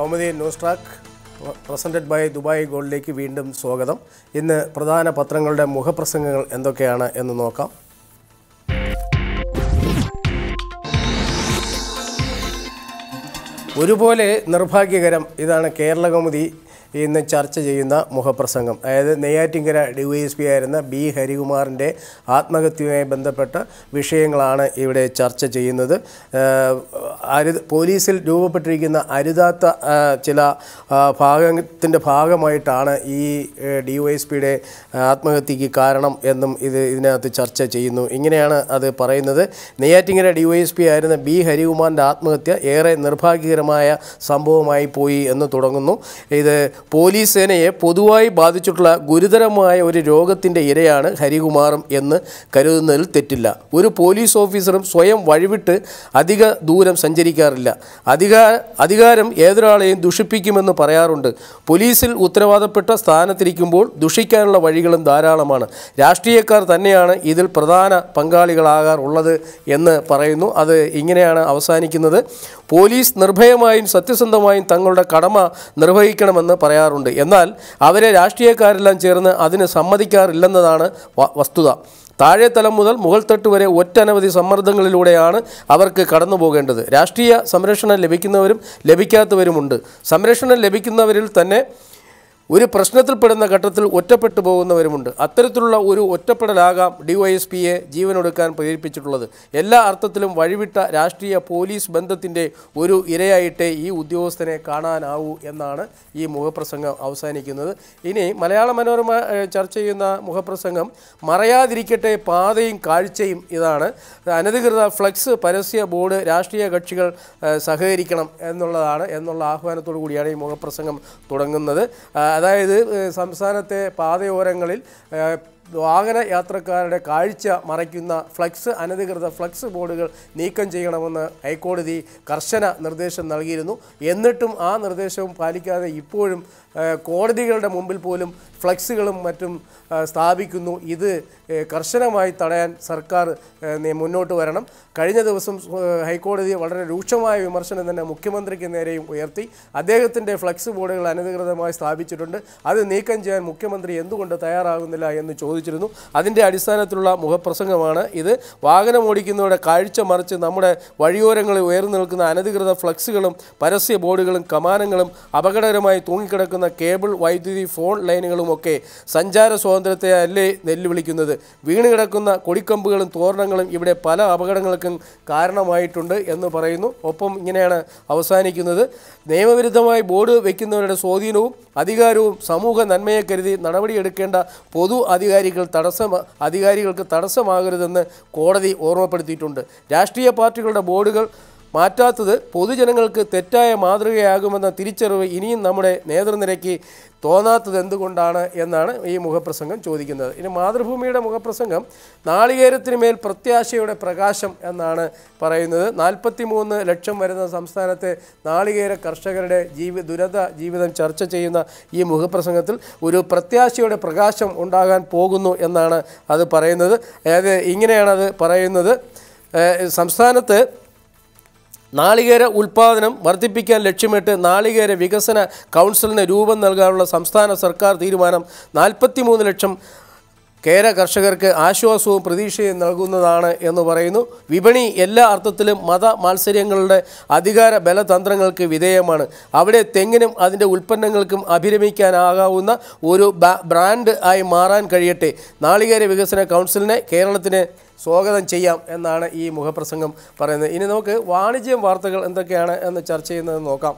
Kaumudi news track presented by Dubai ഗോൾഡിലേക്ക് വീണ്ടും സ്വാഗതം ഇന്ന് പ്രധാന പത്രങ്ങളുടെ മുഖപ്രസംഗങ്ങൾ എന്തൊക്കെയാണ് എന്ന് നോക്കാം ഒരുപോലെ നിർഭാഗ്യകരം ഇതാണ് കേരള കൗമുദി ഇന്ന് ചർച്ച ചെയ്യുന്ന മുഖപ്രസംഗം അതായത് Neyyattinkara D Y S P ആയിരുന്ന ബി ഹരികുമാറിൻ്റെ ആത്മഹത്യയുമായി ബന്ധപ്പെട്ട വിഷയങ്ങളാണ് ഇവിടെ ചർച്ച ചെയ്യുന്നത് അരു പോലീസിൽ രൂപപ്പെട്ടിരിക്കുന്ന അരുതാത്ത ചില ഭാഗത്തിൻ്റെ ഭാഗമായിട്ടാണ് ഈ ഡി വൈ എസ് പിയുടെ ആത്മഹത്യക്ക് കാരണം എന്നും ഇത് ഇതിനകത്ത് ചർച്ച ചെയ്യുന്നു ഇങ്ങനെയാണ് അത് പറയുന്നത് Neyyattinkara D Y S P ആയിരുന്ന ബി ഹരികുമാറിൻ്റെ ആത്മഹത്യ ഏറെ നിർഭാഗ്യകരമായ സംഭവമായി പോയി എന്ന് തുടങ്ങുന്നു ഇത് പോലീസ് സേനയെ പൊതുവായി ബാധിച്ചിട്ടുള്ള ഗുരുതരമായ ഒരു രോഗത്തിൻ്റെ ഇരയാണ് ഹരികുമാറും എന്ന് കരുതുന്നതിൽ തെറ്റില്ല ഒരു പോലീസ് ഓഫീസറും സ്വയം വഴിവിട്ട് അധിക ദൂരം സഞ്ചരിക്കാറില്ല അധികാര അധികാരം ഏതൊരാളെയും ദുഷിപ്പിക്കുമെന്ന് പറയാറുണ്ട് പോലീസിൽ ഉത്തരവാദപ്പെട്ട സ്ഥാനത്തിരിക്കുമ്പോൾ ദുഷിക്കാനുള്ള വഴികളും ധാരാളമാണ് രാഷ്ട്രീയക്കാർ തന്നെയാണ് ഇതിൽ പ്രധാന പങ്കാളികളാകാറുള്ളത് എന്ന് പറയുന്നു അത് ഇങ്ങനെയാണ് അവസാനിക്കുന്നത് പോലീസ് നിർഭയമായും സത്യസന്ധമായും തങ്ങളുടെ കടമ നിർവഹിക്കണമെന്ന് പറയാറുണ്ട് എന്നാൽ അവരെ രാഷ്ട്രീയക്കാരെല്ലാം ചേർന്ന് അതിന് സമ്മതിക്കാറില്ലെന്നതാണ് വസ്തുത താഴെത്തലം മുതൽ തട്ട് വരെ ഒറ്റനവധി സമ്മർദ്ദങ്ങളിലൂടെയാണ് അവർക്ക് കടന്നു പോകേണ്ടത് രാഷ്ട്രീയ സംരക്ഷണം ലഭിക്കുന്നവരും ലഭിക്കാത്തവരുമുണ്ട് സംരക്ഷണം ലഭിക്കുന്നവരിൽ തന്നെ ഒരു പ്രശ്നത്തിൽപ്പെടുന്ന ഘട്ടത്തിൽ ഒറ്റപ്പെട്ടു പോകുന്നവരുമുണ്ട് അത്തരത്തിലുള്ള ഒരു ഒറ്റപ്പെടലാകാം ഡിവൈഎസ്പിയെ ജീവനൊടുക്കാൻ പ്രേരിപ്പിച്ചിട്ടുള്ളത് എല്ലാ അർത്ഥത്തിലും വഴിവിട്ട രാഷ്ട്രീയ പോലീസ് ബന്ധത്തിൻ്റെ ഒരു ഇരയായിട്ടേ ഈ ഉദ്യോഗസ്ഥനെ കാണാനാവൂ എന്നാണ് ഈ മുഖപ്രസംഗം അവസാനിക്കുന്നത് ഇനി മലയാള മനോരമ ചർച്ച ചെയ്യുന്ന മുഖപ്രസംഗം മറയാതിരിക്കട്ടെ പാതയും കാഴ്ചയും ഇതാണ് അനധികൃത ഫ്ലക്സ് പരസ്യ ബോർഡ് രാഷ്ട്രീയ കക്ഷികൾ സഹകരിക്കണം എന്നുള്ളതാണ് എന്നുള്ള ആഹ്വാനത്തോടു കൂടിയാണ് ഈ മുഖപ്രസംഗം തുടങ്ങുന്നത് അതായത് സംസ്ഥാനത്തെ പാതയോരങ്ങളിൽ വാഹന യാത്രക്കാരുടെ കാഴ്ച മറയ്ക്കുന്ന ഫ്ലക്സ് അനധികൃത ഫ്ലക്സ് ബോർഡുകൾ നീക്കം ചെയ്യണമെന്ന് ഹൈക്കോടതി കർശന നിർദ്ദേശം നൽകിയിരുന്നു എന്നിട്ടും ആ നിർദ്ദേശവും പാലിക്കാതെ ഇപ്പോഴും കോടതികളുടെ മുമ്പിൽ പോലും ഫ്ലക്സുകളും മറ്റും സ്ഥാപിക്കുന്നു ഇത് കർശനമായി തടയാൻ സർക്കാർ മുന്നോട്ട് വരണം കഴിഞ്ഞ ദിവസം ഹൈക്കോടതി വളരെ രൂക്ഷമായ വിമർശനം തന്നെ മുഖ്യമന്ത്രിക്ക് നേരെയും ഉയർത്തി അദ്ദേഹത്തിൻ്റെ ഫ്ലക്സ് ബോർഡുകൾ അനധികൃതമായി സ്ഥാപിച്ചിട്ടുണ്ട് അത് നീക്കം ചെയ്യാൻ മുഖ്യമന്ത്രി എന്തുകൊണ്ട് തയ്യാറാകുന്നില്ല എന്ന് ചോദിച്ചു ചോദിച്ചിരുന്നു അതിൻ്റെ അടിസ്ഥാനത്തിലുള്ള മുഖപ്രസംഗമാണ് ഇത് വാഹനം ഓടിക്കുന്നവരുടെ കാഴ്ച മറിച്ച് നമ്മുടെ വഴിയോരങ്ങളിൽ ഉയർന്നു നിൽക്കുന്ന അനധികൃത ഫ്ലക്സുകളും പരസ്യ ബോർഡുകളും കമാനങ്ങളും അപകടകരമായി തൂങ്ങിക്കിടക്കുന്ന കേബിൾ വൈദ്യുതി ഫോൺ ലൈനുകളുമൊക്കെ സഞ്ചാര സ്വാതന്ത്ര്യത്തെ അല്ലേ വെല്ലുവിളിക്കുന്നത് വീണുകിടക്കുന്ന കൊടിക്കമ്പുകളും തോരണങ്ങളും ഇവിടെ പല അപകടങ്ങൾക്കും കാരണമായിട്ടുണ്ട് എന്ന് പറയുന്നു ഒപ്പം ഇങ്ങനെയാണ് അവസാനിക്കുന്നത് നിയമവിരുദ്ധമായി ബോർഡ് വയ്ക്കുന്നവരുടെ സ്വാധീനവും അധികാരവും സമൂഹ നന്മയെ കരുതി നടപടിയെടുക്കേണ്ട പൊതു അധികാരി അധികാരികൾ തടസ്സം അധികാരികൾക്ക് തടസ്സമാകരുതെന്ന് കോടതി ഓർമ്മപ്പെടുത്തിയിട്ടുണ്ട് രാഷ്ട്രീയ പാർട്ടികളുടെ ബോർഡുകൾ മാറ്റാത്തത് പൊതുജനങ്ങൾക്ക് തെറ്റായ മാതൃകയാകുമെന്ന തിരിച്ചറിവ് ഇനിയും നമ്മുടെ നേതൃനിരയ്ക്ക് തോന്നാത്തത് എന്തുകൊണ്ടാണ് എന്നാണ് ഈ മുഖപ്രസംഗം ചോദിക്കുന്നത് ഇനി മാതൃഭൂമിയുടെ മുഖപ്രസംഗം നാളികേരത്തിന് മേൽ പ്രത്യാശയുടെ പ്രകാശം എന്നാണ് പറയുന്നത് നാൽപ്പത്തി മൂന്ന് ലക്ഷം വരുന്ന സംസ്ഥാനത്തെ നാളികേര കർഷകരുടെ ജീവി ദുരത ജീവിതം ചർച്ച ചെയ്യുന്ന ഈ മുഖപ്രസംഗത്തിൽ ഒരു പ്രത്യാശയുടെ പ്രകാശം ഉണ്ടാകാൻ പോകുന്നു എന്നാണ് അത് പറയുന്നത് അതായത് ഇങ്ങനെയാണ് അത് പറയുന്നത് സംസ്ഥാനത്ത് നാളികേര ഉൽപ്പാദനം വർദ്ധിപ്പിക്കാൻ ലക്ഷ്യമിട്ട് നാളികേര വികസന കൗൺസിലിന് രൂപം നൽകാനുള്ള സംസ്ഥാന സർക്കാർ തീരുമാനം നാൽപ്പത്തിമൂന്ന് ലക്ഷം കേര കർഷകർക്ക് ആശ്വാസവും പ്രതീക്ഷയും നൽകുന്നതാണ് എന്ന് പറയുന്നു വിപണി എല്ലാ അർത്ഥത്തിലും മത മത്സര്യങ്ങളുടെ അധികാര ബലതന്ത്രങ്ങൾക്ക് വിധേയമാണ് അവിടെ തെങ്ങിനും അതിൻ്റെ ഉൽപ്പന്നങ്ങൾക്കും അഭിരമിക്കാനാകാവുന്ന ഒരു ബ്രാൻഡ് ആയി മാറാൻ കഴിയട്ടെ നാളികേര വികസന കൗൺസിലിനെ കേരളത്തിന് സ്വാഗതം ചെയ്യാം എന്നാണ് ഈ മുഖപ്രസംഗം പറയുന്നത് ഇനി നമുക്ക് വാണിജ്യ വാർത്തകൾ എന്തൊക്കെയാണ് എന്ന് ചർച്ച ചെയ്യുന്നത് നോക്കാം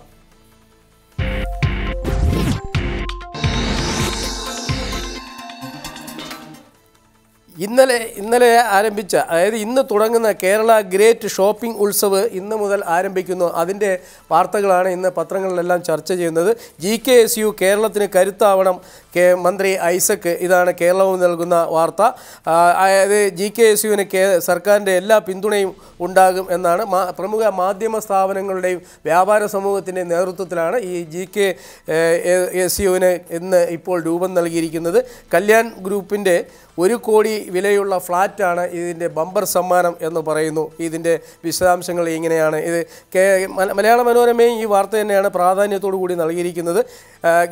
ഇന്നലെ ഇന്നലെ ആരംഭിച്ച അതായത് ഇന്ന് തുടങ്ങുന്ന കേരള ഗ്രേറ്റ് ഷോപ്പിംഗ് ഉത്സവ് ഇന്ന് മുതൽ ആരംഭിക്കുന്നു അതിൻ്റെ വാർത്തകളാണ് ഇന്ന് പത്രങ്ങളിലെല്ലാം ചർച്ച ചെയ്യുന്നത് ജി കെ എസ് യു കേരളത്തിന് കരുത്താവണം കെ മന്ത്രി ഐസക് ഇതാണ് കേരളവും നൽകുന്ന വാർത്ത അതായത് ജി കെ എസ് യുവിന് കേ സർക്കാരിൻ്റെ എല്ലാ പിന്തുണയും ഉണ്ടാകും എന്നാണ് പ്രമുഖ മാധ്യമ സ്ഥാപനങ്ങളുടെയും വ്യാപാര സമൂഹത്തിൻ്റെ നേതൃത്വത്തിലാണ് ഈ ജി കെ എസ് യുവിന് ഇന്ന് ഇപ്പോൾ രൂപം നൽകിയിരിക്കുന്നത് കല്യാൺ ഗ്രൂപ്പിൻ്റെ ഒരു കോടി വിലയുള്ള ഫ്ലാറ്റാണ് ഇതിൻ്റെ ബമ്പർ സമ്മാനം എന്ന് പറയുന്നു ഇതിൻ്റെ വിശദാംശങ്ങൾ ഇങ്ങനെയാണ് ഇത് കേ മലയാള മനോരമയും ഈ വാർത്ത തന്നെയാണ് പ്രാധാന്യത്തോടു കൂടി നൽകിയിരിക്കുന്നത്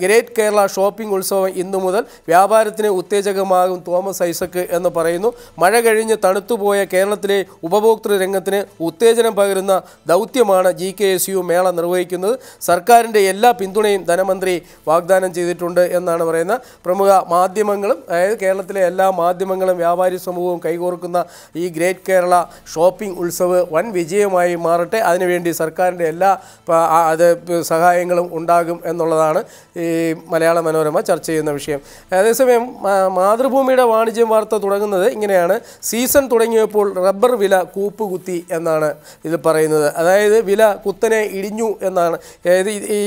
ഗ്രേറ്റ് കേരള ഷോപ്പിംഗ് ഉത്സവം ഇന്നു മുതൽ വ്യാപാരത്തിന് ഉത്തേജകമാകും തോമസ് ഐസക്ക് എന്ന് പറയുന്നു മഴ കഴിഞ്ഞ് തണുത്തുപോയ കേരളത്തിലെ ഉപഭോക്തൃ രംഗത്തിന് ഉത്തേജനം പകരുന്ന ദൗത്യമാണ് ജി കെ എസ് യു മേള നിർവഹിക്കുന്നത് സർക്കാരിൻ്റെ എല്ലാ പിന്തുണയും ധനമന്ത്രി വാഗ്ദാനം ചെയ്തിട്ടുണ്ട് എന്നാണ് പറയുന്നത് പ്രമുഖ മാധ്യമങ്ങളും അതായത് കേരളത്തിലെ എല്ലാ മാധ്യമങ്ങളും വ്യാപാരി സമൂഹവും കൈകോർക്കുന്ന ഈ ഗ്രേറ്റ് കേരള ഷോപ്പിംഗ് ഉത്സവ് വൻ വിജയമായി മാറട്ടെ അതിനുവേണ്ടി സർക്കാരിൻ്റെ എല്ലാ അത് സഹായങ്ങളും ഉണ്ടാകും എന്നുള്ളതാണ് ഈ മലയാള മനോരമ ചർച്ച ചെയ്യുന്നത് ചെയ്യുന്ന വിഷയം അതേസമയം മാതൃഭൂമിയുടെ വാണിജ്യം വാർത്ത തുടങ്ങുന്നത് ഇങ്ങനെയാണ് സീസൺ തുടങ്ങിയപ്പോൾ റബ്ബർ വില കൂപ്പുകുത്തി എന്നാണ് ഇത് പറയുന്നത് അതായത് വില കുത്തനെ ഇടിഞ്ഞു എന്നാണ് അതായത് ഈ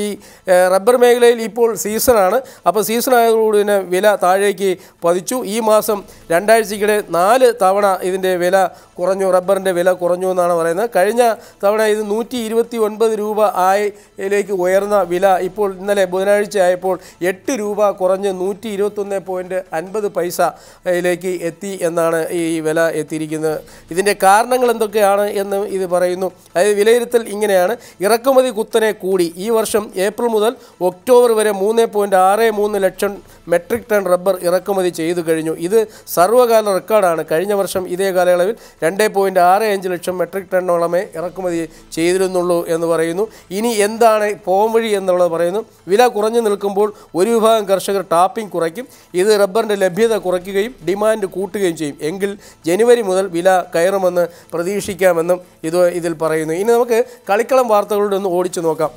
റബ്ബർ മേഖലയിൽ ഇപ്പോൾ സീസണാണ് അപ്പോൾ സീസൺ ആയതോടുകൂടി തന്നെ വില താഴേക്ക് പതിച്ചു ഈ മാസം രണ്ടാഴ്ചയ്ക്കിടെ നാല് തവണ ഇതിൻ്റെ വില കുറഞ്ഞു റബ്ബറിൻ്റെ വില കുറഞ്ഞു എന്നാണ് പറയുന്നത് കഴിഞ്ഞ തവണ ഇത് നൂറ്റി ഇരുപത്തി ഒൻപത് രൂപ ആയിലേക്ക് ഉയർന്ന വില ഇപ്പോൾ ഇന്നലെ ബുധനാഴ്ച ആയപ്പോൾ എട്ട് രൂപ കുറഞ്ഞു കുറഞ്ഞ് നൂറ്റി ഇരുപത്തൊന്ന് പോയിൻറ്റ് അൻപത് പൈസയിലേക്ക് എത്തി എന്നാണ് ഈ വില എത്തിയിരിക്കുന്നത് ഇതിൻ്റെ കാരണങ്ങൾ എന്തൊക്കെയാണ് എന്ന് ഇത് പറയുന്നു അതായത് വിലയിരുത്തൽ ഇങ്ങനെയാണ് ഇറക്കുമതി കുത്തനെ കൂടി ഈ വർഷം ഏപ്രിൽ മുതൽ ഒക്ടോബർ വരെ മൂന്ന് പോയിൻറ്റ് ആറ് മൂന്ന് ലക്ഷം മെട്രിക് ടൺ റബ്ബർ ഇറക്കുമതി ചെയ്തു കഴിഞ്ഞു ഇത് സർവ്വകാല റെക്കോർഡാണ് കഴിഞ്ഞ വർഷം ഇതേ കാലയളവിൽ രണ്ട് പോയിൻറ്റ് ആറ് അഞ്ച് ലക്ഷം മെട്രിക് ടണ്ണോളമേ ഇറക്കുമതി ചെയ്തിരുന്നുള്ളൂ എന്ന് പറയുന്നു ഇനി എന്താണ് പോംവഴി എന്നുള്ളത് പറയുന്നു വില കുറഞ്ഞു നിൽക്കുമ്പോൾ ഒരു വിഭാഗം കർഷകർ ടാപ്പിംഗ് കുറയ്ക്കും ഇത് റബ്ബറിൻ്റെ ലഭ്യത കുറയ്ക്കുകയും ഡിമാൻഡ് കൂട്ടുകയും ചെയ്യും എങ്കിൽ ജനുവരി മുതൽ വില കയറുമെന്ന് പ്രതീക്ഷിക്കാമെന്നും ഇത് ഇതിൽ പറയുന്നു ഇനി നമുക്ക് കളിക്കളം വാർത്തകളോട് ഒന്ന് ഓടിച്ചു നോക്കാം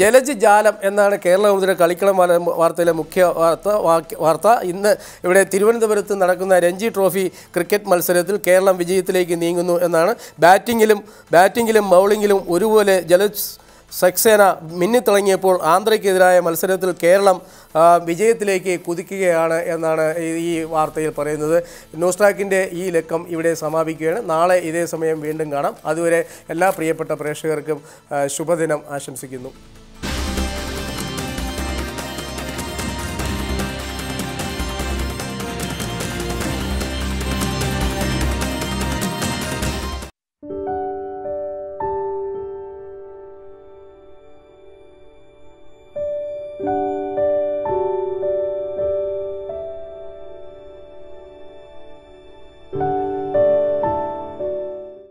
ജലജ് ജാലം എന്നാണ് കേരള കളിക്കളം വാർത്തയിലെ മുഖ്യ വാർത്ത വാർത്ത ഇന്ന് ഇവിടെ തിരുവനന്തപുരത്ത് നടക്കുന്ന രഞ്ജി ട്രോഫി ക്രിക്കറ്റ് മത്സരത്തിൽ കേരളം വിജയത്തിലേക്ക് നീങ്ങുന്നു എന്നാണ് ബാറ്റിങ്ങിലും ബാറ്റിങ്ങിലും ബൗളിങ്ങിലും ഒരുപോലെ ജലജ് സക്സേന മിന്നിത്തിളങ്ങിയപ്പോൾ ആന്ധ്രയ്ക്കെതിരായ മത്സരത്തിൽ കേരളം വിജയത്തിലേക്ക് കുതിക്കുകയാണ് എന്നാണ് ഈ വാർത്തയിൽ പറയുന്നത് ന്യൂസ്ട്രാക്കിൻ്റെ ഈ ലക്കം ഇവിടെ സമാപിക്കുകയാണ് നാളെ ഇതേ സമയം വീണ്ടും കാണാം അതുവരെ എല്ലാ പ്രിയപ്പെട്ട പ്രേക്ഷകർക്കും ശുഭദിനം ആശംസിക്കുന്നു